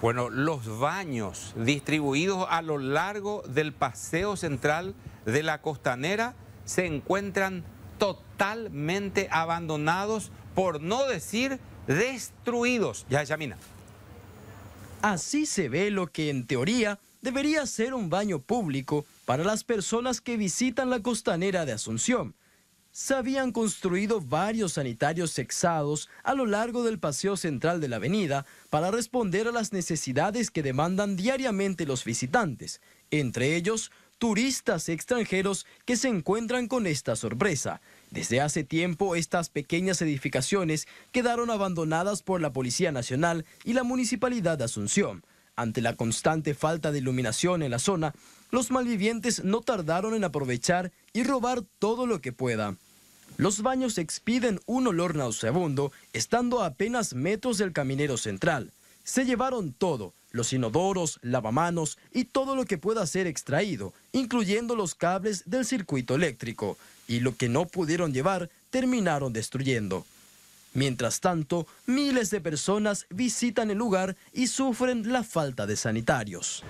Bueno, los baños distribuidos a lo largo del paseo central de la costanera se encuentran totalmente abandonados, por no decir destruidos. Ya, Yamina. Así se ve lo que en teoría debería ser un baño público para las personas que visitan la costanera de Asunción se habían construido varios sanitarios sexados a lo largo del paseo central de la avenida para responder a las necesidades que demandan diariamente los visitantes, entre ellos turistas extranjeros que se encuentran con esta sorpresa. Desde hace tiempo estas pequeñas edificaciones quedaron abandonadas por la Policía Nacional y la Municipalidad de Asunción ante la constante falta de iluminación en la zona, los malvivientes no tardaron en aprovechar y robar todo lo que pueda. Los baños expiden un olor nauseabundo, estando a apenas metros del caminero central. Se llevaron todo, los inodoros, lavamanos y todo lo que pueda ser extraído, incluyendo los cables del circuito eléctrico, y lo que no pudieron llevar terminaron destruyendo. Mientras tanto, miles de personas visitan el lugar y sufren la falta de sanitarios.